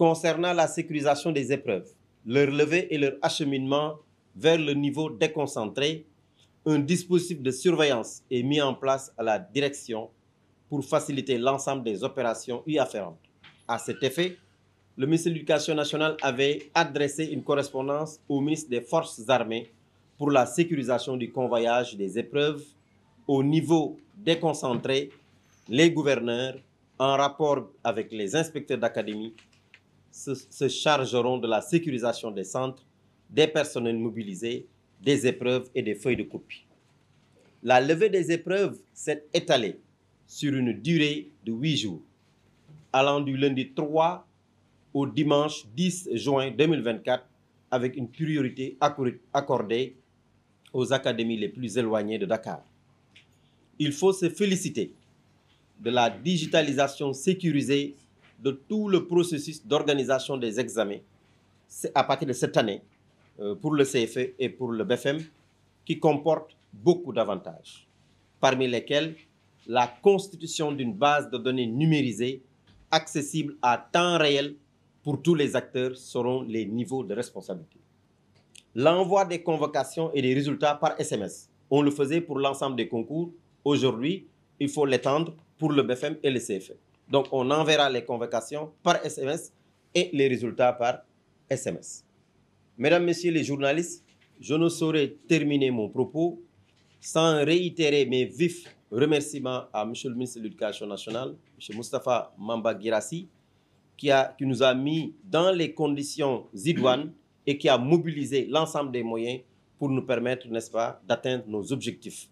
concernant la sécurisation des épreuves, leur levée et leur acheminement vers le niveau déconcentré, un dispositif de surveillance est mis en place à la direction pour faciliter l'ensemble des opérations y afférentes. À cet effet, le ministre de l'Éducation nationale avait adressé une correspondance au ministre des Forces armées pour la sécurisation du convoyage des épreuves au niveau déconcentré, les gouverneurs, en rapport avec les inspecteurs d'académie, se, chargeront de la sécurisation des centres, des personnels mobilisés, des épreuves et des feuilles de copie. La levée des épreuves s'est étalée sur une durée de huit jours, allant du lundi 3 au dimanche 10 juin 2024, avec une priorité accordée aux académies les plus éloignées de Dakar. Il faut se féliciter de la digitalisation sécurisée de tout le processus d'organisation des examens à partir de cette année euh, pour le CFE et pour le BFM e qui comporte beaucoup d'avantages, parmi lesquels la constitution d'une base de données numérisée accessible à temps réel pour tous les acteurs seront les niveaux de responsabilité. L'envoi des convocations et des résultats par SMS. On le faisait pour l'ensemble des concours. Aujourd'hui, il faut l'étendre pour le BFM e et le CFE. Donc, on enverra les convocations par SMS et les résultats par SMS. Mesdames, Messieurs les journalistes, je ne saurais terminer mon propos sans réitérer mes vifs remerciements à M. le ministre de l'Éducation nationale, M. Moustapha Mamba qui, a, qui nous a mis dans les conditions idoines et qui a mobilisé l'ensemble des moyens pour nous permettre, n'est-ce pas, d'atteindre nos objectifs.